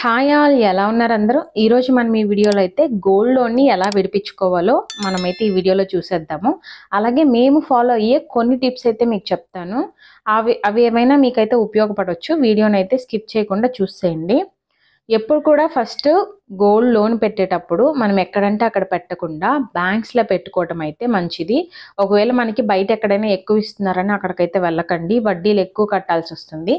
hi all ఎలా ఉన్నారు అందరూ ఈరోజు మనం ఈ వీడియోలో అయితే గోల్డ్ లోన్ని ఎలా విడిపించుకోవాలో మనమైతే ఈ వీడియోలో చూసేద్దాము అలాగే మేము ఫాలో అయ్యే కొన్ని టిప్స్ అయితే మీకు చెప్తాను అవి అవి ఏమైనా మీకైతే ఉపయోగపడవచ్చు వీడియోని అయితే స్కిప్ చేయకుండా చూసేయండి ఎప్పుడు కూడా ఫస్ట్ గోల్డ్ లోన్ పెట్టేటప్పుడు మనం ఎక్కడంటే అక్కడ పెట్టకుండా బ్యాంక్స్లో పెట్టుకోవటం అయితే మంచిది ఒకవేళ మనకి బయట ఎక్కడైనా ఎక్కువ ఇస్తున్నారని అక్కడికైతే వెళ్ళకండి వడ్డీలు ఎక్కువ కట్టాల్సి వస్తుంది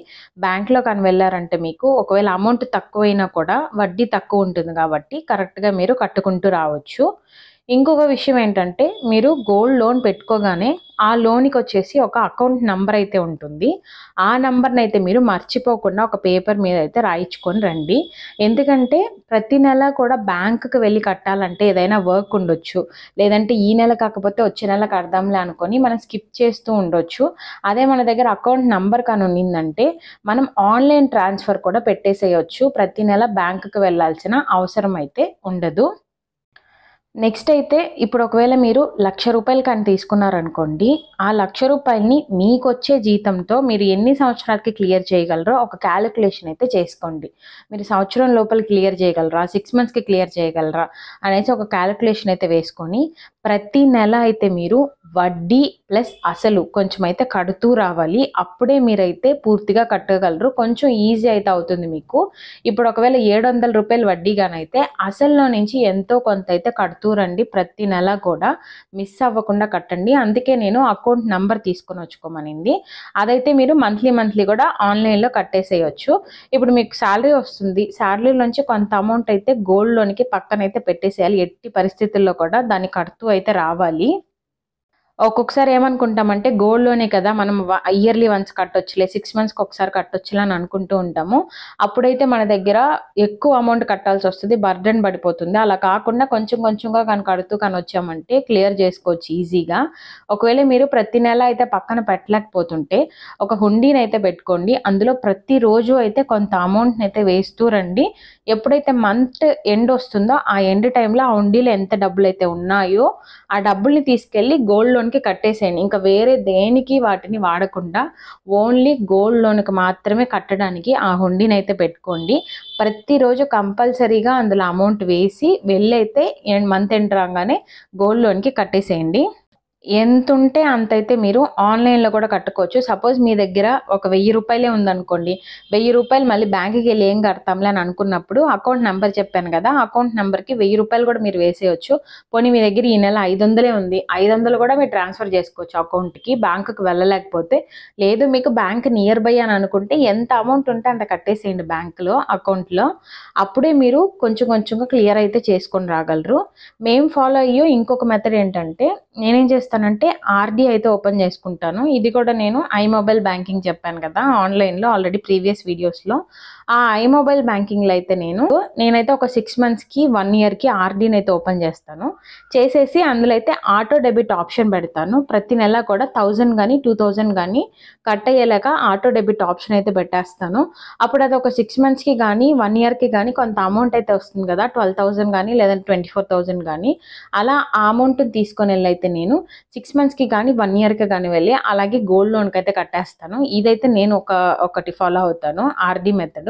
బ్యాంక్లో కానీ వెళ్ళారంటే మీకు ఒకవేళ అమౌంట్ తక్కువైనా కూడా వడ్డీ తక్కువ ఉంటుంది కాబట్టి కరెక్ట్గా మీరు కట్టుకుంటూ రావచ్చు ఇంకొక విషయం ఏంటంటే మీరు గోల్డ్ లోన్ పెట్టుకోగానే ఆ లోన్కి వచ్చేసి ఒక అకౌంట్ నంబర్ అయితే ఉంటుంది ఆ నంబర్ని అయితే మీరు మర్చిపోకుండా ఒక పేపర్ మీద అయితే రాయించుకొని రండి ఎందుకంటే ప్రతి నెల కూడా బ్యాంకుకి వెళ్ళి కట్టాలంటే ఏదైనా వర్క్ ఉండొచ్చు లేదంటే ఈ నెల కాకపోతే వచ్చే నెల కడదాంలే అనుకొని మనం స్కిప్ చేస్తూ ఉండొచ్చు అదే మన దగ్గర అకౌంట్ నంబర్ కానీ ఉన్నిందంటే మనం ఆన్లైన్ ట్రాన్స్ఫర్ కూడా పెట్టేసేయచ్చు ప్రతి నెల బ్యాంకుకి వెళ్ళాల్సిన అవసరం అయితే ఉండదు నెక్స్ట్ అయితే ఇప్పుడు ఒకవేళ మీరు లక్ష రూపాయలు కానీ తీసుకున్నారనుకోండి ఆ లక్ష రూపాయలని మీకు వచ్చే జీతంతో మీరు ఎన్ని సంవత్సరాలకి క్లియర్ చేయగలరో ఒక క్యాలిక్యులేషన్ అయితే చేసుకోండి మీరు సంవత్సరం లోపల క్లియర్ చేయగలరా సిక్స్ మంత్స్కి క్లియర్ చేయగలరా అనేసి ఒక క్యాలిక్యులేషన్ అయితే వేసుకొని ప్రతి నెల అయితే మీరు వడ్డీ ప్లస్ అసలు కొంచెం అయితే కడుతూ రావాలి అప్పుడే మీరైతే పూర్తిగా కట్టగలరు కొంచెం ఈజీ అయితే అవుతుంది మీకు ఇప్పుడు ఒకవేళ ఏడు వందల రూపాయలు వడ్డీగానైతే అసల్లో నుంచి ఎంతో కొంత అయితే కడుతూ రండి ప్రతి నెల కూడా మిస్ అవ్వకుండా కట్టండి అందుకే నేను అకౌంట్ నంబర్ తీసుకొని వచ్చుకోమనింది అదైతే మీరు మంత్లీ మంత్లీ కూడా ఆన్లైన్లో కట్టేసేయచ్చు ఇప్పుడు మీకు శాలరీ వస్తుంది శాలరీ నుంచి కొంత అమౌంట్ అయితే గోల్డ్ లోన్కి పక్కనైతే పెట్టేసేయాలి ఎట్టి పరిస్థితుల్లో కూడా దాన్ని కడుతూ అయితే రావాలి ఒక్కొక్కసారి ఏమనుకుంటామంటే గోల్డ్ లోనే కదా మనం ఇయర్లీ వన్స్ కట్టొచ్చులే సిక్స్ మంత్స్కి ఒకసారి కట్టొచ్చులే అని అనుకుంటూ ఉంటాము అప్పుడైతే మన దగ్గర ఎక్కువ అమౌంట్ కట్టాల్సి వస్తుంది బర్డన్ పడిపోతుంది అలా కాకుండా కొంచెం కొంచెంగా కానీ కడుతూ కానీ వచ్చామంటే క్లియర్ చేసుకోవచ్చు ఈజీగా ఒకవేళ మీరు ప్రతి నెల అయితే పక్కన పెట్టలేకపోతుంటే ఒక హుండీని అయితే పెట్టుకోండి అందులో ప్రతిరోజు అయితే కొంత అమౌంట్ని అయితే వేస్తూ రండి ఎప్పుడైతే మంత్ ఎండ్ వస్తుందో ఆ ఎండ్ టైంలో ఆ హుండీలో ఎంత డబ్బులు అయితే ఉన్నాయో ఆ డబ్బుల్ని తీసుకెళ్ళి గోల్డ్ లోన్ లోన్కి కట్టేసేయండి ఇంకా వేరే దేనికి వాటిని వాడకుండా ఓన్లీ గోల్డ్ లోన్కి మాత్రమే కట్టడానికి ఆ హుండీని అయితే పెట్టుకోండి ప్రతిరోజు కంపల్సరీగా అందులో అమౌంట్ వేసి వెళ్ళైతే మంత్ ఎండ్ రాగానే గోల్డ్ లోన్కి కట్టేసేయండి ఎంత ఉంటే అంతైతే మీరు ఆన్లైన్లో కూడా కట్టుకోవచ్చు సపోజ్ మీ దగ్గర ఒక వెయ్యి రూపాయలే ఉందనుకోండి వెయ్యి రూపాయలు మళ్ళీ బ్యాంకుకి వెళ్ళి ఏం కడతాంలే అని అనుకున్నప్పుడు అకౌంట్ నెంబర్ చెప్పాను కదా అకౌంట్ నెంబర్కి వెయ్యి రూపాయలు కూడా మీరు వేసేయచ్చు పోనీ మీ దగ్గర ఈ నెల ఐదు వందలే ఉంది ఐదు వందలు కూడా మీరు ట్రాన్స్ఫర్ చేసుకోవచ్చు అకౌంట్కి బ్యాంకుకి వెళ్ళలేకపోతే లేదు మీకు బ్యాంక్ నియర్ బై అని అనుకుంటే ఎంత అమౌంట్ ఉంటే అంత కట్టేసేయండి బ్యాంకులో అకౌంట్లో అప్పుడే మీరు కొంచెం కొంచెంగా క్లియర్ అయితే చేసుకొని రాగలరు మేము ఫాలో అయ్యో ఇంకొక మెథడ్ ఏంటంటే నేనేం చేస్తాను చేస్తానంటే ఆర్డీ అయితే ఓపెన్ చేసుకుంటాను ఇది కూడా నేను ఐ మొబైల్ బ్యాంకింగ్ చెప్పాను కదా ఆన్లైన్లో ఆల్రెడీ ప్రీవియస్ వీడియోస్లో ఆ ఐ మొబైల్ బ్యాంకింగ్లో అయితే నేను నేనైతే ఒక సిక్స్ మంత్స్కి వన్ ఇయర్కి ఆర్డీని అయితే ఓపెన్ చేస్తాను చేసేసి అందులో అయితే ఆటో డెబిట్ ఆప్షన్ పెడతాను ప్రతి నెల కూడా థౌజండ్ కానీ టూ థౌజండ్ కానీ కట్ అయ్యేలాగా ఆటో డెబిట్ ఆప్షన్ అయితే పెట్టేస్తాను అప్పుడు అది ఒక సిక్స్ మంత్స్కి కానీ వన్ ఇయర్కి కానీ కొంత అమౌంట్ అయితే వస్తుంది కదా ట్వెల్వ్ థౌజండ్ కానీ లేదంటే ట్వంటీ ఫోర్ థౌజండ్ కానీ అలా ఆ అమౌంట్ తీసుకొని వెళ్ళైతే నేను సిక్స్ మంత్స్కి కానీ వన్ ఇయర్కి కానీ వెళ్ళి అలాగే గోల్డ్ లోన్కి అయితే కట్టేస్తాను ఇదైతే నేను ఒక ఒకటి ఫాలో అవుతాను ఆర్డీ మెథడ్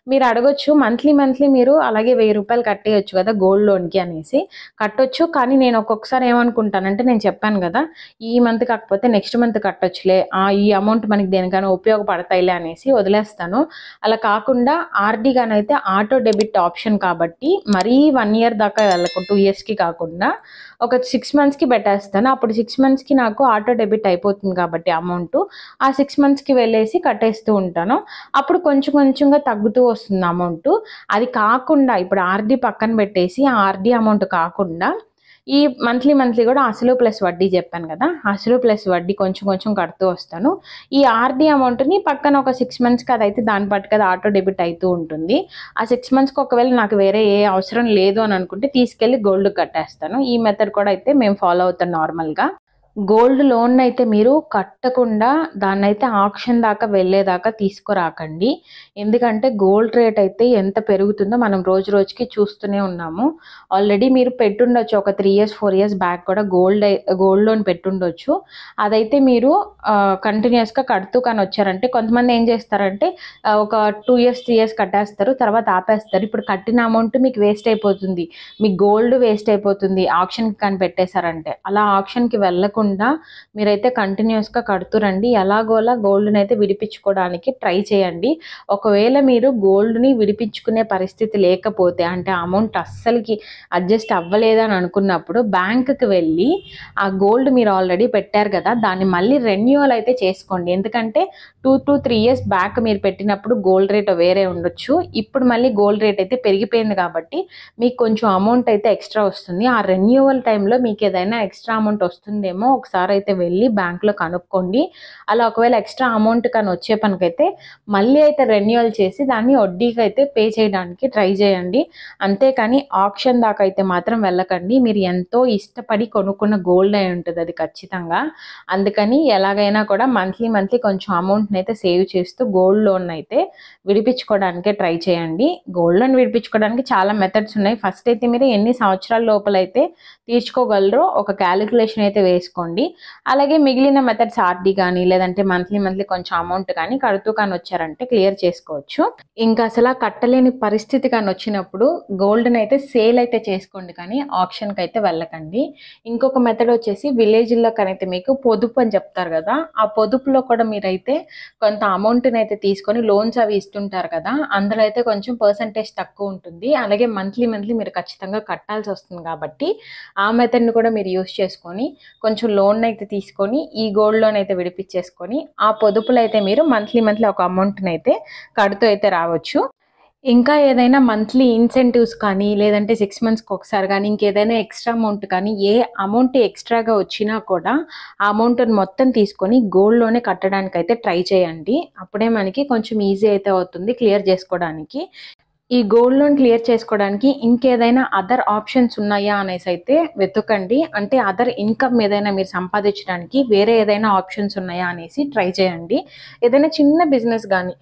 మీరు అడగొచ్చు మంత్లీ మంత్లీ మీరు అలాగే వెయ్యి రూపాయలు కట్టేయచ్చు కదా గోల్డ్ లోన్కి అనేసి కట్టొచ్చు కానీ నేను ఒక్కొక్కసారి ఏమనుకుంటానంటే నేను చెప్పాను కదా ఈ మంత్ కాకపోతే నెక్స్ట్ మంత్ కట్టొచ్చులే ఈ అమౌంట్ మనకి దేనికైనా ఉపయోగపడతాయిలే అనేసి వదిలేస్తాను అలా కాకుండా ఆర్డీ కానైతే ఆటో డెబిట్ ఆప్షన్ కాబట్టి మరీ వన్ ఇయర్ దాకా వెళ్ళకు టూ ఇయర్స్కి కాకుండా ఒక సిక్స్ మంత్స్కి పెట్టేస్తాను అప్పుడు సిక్స్ మంత్స్కి నాకు ఆటో డెబిట్ అయిపోతుంది కాబట్టి అమౌంట్ ఆ సిక్స్ మంత్స్కి వెళ్ళేసి కట్టేస్తూ ఉంటాను అప్పుడు కొంచెం కొంచెంగా తగ్గుతూ వస్తుంది వస్తుంది అమౌంట్ అది కాకుండా ఇప్పుడు ఆర్డీ పక్కన పెట్టేసి ఆ ఆర్డీ అమౌంట్ కాకుండా ఈ మంత్లీ మంత్లీ కూడా అసలు ప్లస్ వడ్డీ చెప్పాను కదా అసలు ప్లస్ వడ్డీ కొంచెం కొంచెం కడుతూ వస్తాను ఈ ఆర్డీ అమౌంట్ని పక్కన ఒక సిక్స్ మంత్స్కి అయితే దాని పట్టుకు అది ఆటో డెబిట్ అవుతూ ఉంటుంది ఆ సిక్స్ మంత్స్కి ఒకవేళ నాకు వేరే ఏ అవసరం లేదు అని అనుకుంటే తీసుకెళ్ళి గోల్డ్ కట్టేస్తాను ఈ మెథడ్ కూడా అయితే మేము ఫాలో అవుతాం నార్మల్గా గోల్డ్ లోన్ అయితే మీరు కట్టకుండా దాన్ని అయితే ఆప్షన్ దాకా వెళ్ళేదాకా తీసుకురాకండి ఎందుకంటే గోల్డ్ రేట్ అయితే ఎంత పెరుగుతుందో మనం రోజు రోజుకి చూస్తూనే ఉన్నాము ఆల్రెడీ మీరు పెట్టుండొచ్చు ఒక three years four years back కూడా గోల్డ్ గోల్డ్ లోన్ పెట్టుండొచ్చు అదైతే మీరు కంటిన్యూస్గా కడుతూ కానీ వచ్చారంటే కొంతమంది ఏం చేస్తారంటే ఒక టూ ఇయర్స్ త్రీ ఇయర్స్ కట్టేస్తారు తర్వాత ఆపేస్తారు ఇప్పుడు కట్టిన అమౌంట్ మీకు వేస్ట్ అయిపోతుంది మీ గోల్డ్ వేస్ట్ అయిపోతుంది ఆప్షన్కి కానీ పెట్టేశారంటే అలా ఆప్షన్కి వెళ్ళకుండా ఆగకుండా మీరైతే కంటిన్యూస్గా కడుతురండి ఎలాగోలా గోల్డ్ని అయితే విడిపించుకోవడానికి ట్రై చేయండి ఒకవేళ మీరు గోల్డ్ని విడిపించుకునే పరిస్థితి లేకపోతే అంటే అమౌంట్ అస్సలకి అడ్జస్ట్ అవ్వలేదని అనుకున్నప్పుడు బ్యాంకుకి వెళ్ళి ఆ గోల్డ్ మీరు ఆల్రెడీ పెట్టారు కదా దాన్ని మళ్ళీ రెన్యువల్ అయితే చేసుకోండి ఎందుకంటే two to three years back మీరు పెట్టినప్పుడు గోల్డ్ రేట్ వేరే ఉండొచ్చు ఇప్పుడు మళ్ళీ గోల్డ్ రేట్ అయితే పెరిగిపోయింది కాబట్టి మీకు కొంచెం అమౌంట్ అయితే ఎక్స్ట్రా వస్తుంది ఆ రెన్యువల్ టైంలో మీకు ఏదైనా ఎక్స్ట్రా అమౌంట్ వస్తుందేమో ఒకసారి అయితే వెళ్ళి బ్యాంక్లో కనుక్కోండి అలా ఒకవేళ ఎక్స్ట్రా అమౌంట్ కానీ వచ్చే పనికైతే మళ్ళీ అయితే రెన్యువల్ చేసి దాన్ని వడ్డీకి అయితే పే చేయడానికి ట్రై చేయండి అంతేకాని ఆప్షన్ దాకా అయితే మాత్రం వెళ్ళకండి మీరు ఎంతో ఇష్టపడి కొనుక్కున్న గోల్డ్ అయి ఉంటుంది అది ఖచ్చితంగా అందుకని ఎలాగైనా కూడా మంత్లీ మంత్లీ కొంచెం అమౌంట్ని అయితే సేవ్ చేస్తూ గోల్డ్ లోన్ అయితే విడిపించుకోవడానికే ట్రై చేయండి గోల్డ్ లోన్ విడిపించుకోవడానికి చాలా మెథడ్స్ ఉన్నాయి ఫస్ట్ అయితే మీరు ఎన్ని సంవత్సరాల లోపలైతే తీర్చుకోగలరో ఒక క్యాలిక్యులేషన్ అయితే వేసుకోండి చేసుకోండి అలాగే మిగిలిన మెథడ్స్ ఆర్డీ కానీ లేదంటే మంత్లీ మంత్లీ కొంచెం అమౌంట్ కానీ కడుతూ కానీ వచ్చారంటే క్లియర్ చేసుకోవచ్చు ఇంకా అసలు కట్టలేని పరిస్థితి కానీ వచ్చినప్పుడు గోల్డ్ని అయితే సేల్ అయితే చేసుకోండి కానీ ఆప్షన్కి అయితే వెళ్ళకండి ఇంకొక మెథడ్ వచ్చేసి విలేజ్లో కనైతే మీకు పొదుపు అని చెప్తారు కదా ఆ పొదుపులో కూడా మీరైతే కొంత అమౌంట్ని అయితే తీసుకొని లోన్స్ అవి ఇస్తుంటారు కదా అందులో అయితే కొంచెం పర్సంటేజ్ తక్కువ ఉంటుంది అలాగే మంత్లీ మంత్లీ మీరు ఖచ్చితంగా కట్టాల్సి వస్తుంది కాబట్టి ఆ మెథడ్ని కూడా మీరు యూస్ చేసుకొని కొంచెం లోన్ అయితే తీసుకొని ఈ గోల్డ్ లోన్ అయితే విడిపించేసుకొని ఆ పొదుపులు అయితే మీరు మంత్లీ మంత్లీ ఒక అమౌంట్ని అయితే కడుతూ అయితే రావచ్చు ఇంకా ఏదైనా మంత్లీ ఇన్సెంటివ్స్ కానీ లేదంటే సిక్స్ మంత్స్కి ఒకసారి కానీ ఇంకేదైనా ఎక్స్ట్రా అమౌంట్ కానీ ఏ అమౌంట్ ఎక్స్ట్రాగా వచ్చినా కూడా ఆ అమౌంట్ని మొత్తం తీసుకొని గోల్డ్ లోనే కట్టడానికి అయితే ట్రై చేయండి అప్పుడే మనకి కొంచెం ఈజీ అయితే అవుతుంది క్లియర్ చేసుకోవడానికి ఈ గోల్డ్ లోన్ క్లియర్ చేసుకోవడానికి ఇంకేదైనా అదర్ ఆప్షన్స్ ఉన్నాయా అనేసి అయితే వెతుకండి అంటే అదర్ ఇన్కమ్ ఏదైనా మీరు సంపాదించడానికి వేరే ఏదైనా ఆప్షన్స్ ఉన్నాయా అనేసి ట్రై చేయండి ఏదైనా చిన్న బిజినెస్ కానీ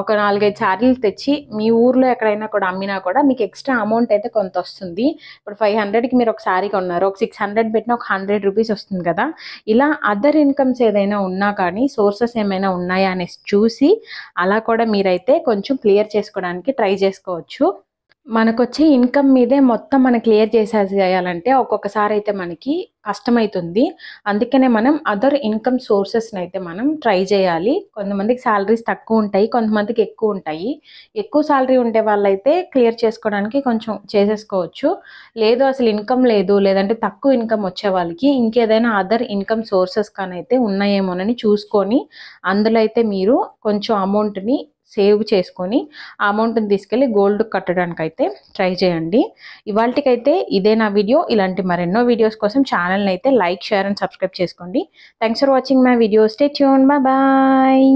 ఒక నాలుగైదు శారీలు తెచ్చి మీ ఊర్లో ఎక్కడైనా కూడా అమ్మినా కూడా మీకు ఎక్స్ట్రా అమౌంట్ అయితే కొంత వస్తుంది ఇప్పుడు ఫైవ్ హండ్రెడ్కి మీరు ఒక శారీ కొన్నారు ఒక సిక్స్ హండ్రెడ్ పెట్టినా ఒక హండ్రెడ్ రూపీస్ వస్తుంది కదా ఇలా అదర్ ఇన్కమ్స్ ఏదైనా ఉన్నా కానీ సోర్సెస్ ఏమైనా ఉన్నాయా అనేసి చూసి అలా కూడా మీరైతే కొంచెం క్లియర్ చేసుకోవడానికి ట్రై చేసుకో చేసుకోవచ్చు వచ్చే ఇన్కమ్ మీదే మొత్తం మనం క్లియర్ చేసేసేయాలంటే ఒక్కొక్కసారి అయితే మనకి కష్టమవుతుంది అందుకనే మనం అదర్ ఇన్కమ్ సోర్సెస్ని అయితే మనం ట్రై చేయాలి కొంతమందికి శాలరీస్ తక్కువ ఉంటాయి కొంతమందికి ఎక్కువ ఉంటాయి ఎక్కువ శాలరీ ఉండే వాళ్ళైతే క్లియర్ చేసుకోవడానికి కొంచెం చేసేసుకోవచ్చు లేదు అసలు ఇన్కమ్ లేదు లేదంటే తక్కువ ఇన్కమ్ వచ్చే వాళ్ళకి ఇంకేదైనా అదర్ ఇన్కమ్ సోర్సెస్ కానీ అయితే ఉన్నాయేమోనని చూసుకొని అందులో అయితే మీరు కొంచెం అమౌంట్ని సేవ్ చేసుకొని ఆ అమౌంట్ని తీసుకెళ్ళి గోల్డ్ కట్టడానికి అయితే ట్రై చేయండి ఇవాళకైతే ఇదే నా వీడియో ఇలాంటి మరెన్నో వీడియోస్ కోసం ఛానల్ని అయితే లైక్ షేర్ అండ్ సబ్స్క్రైబ్ చేసుకోండి thanks for watching my videos టే చూన్ బాయ్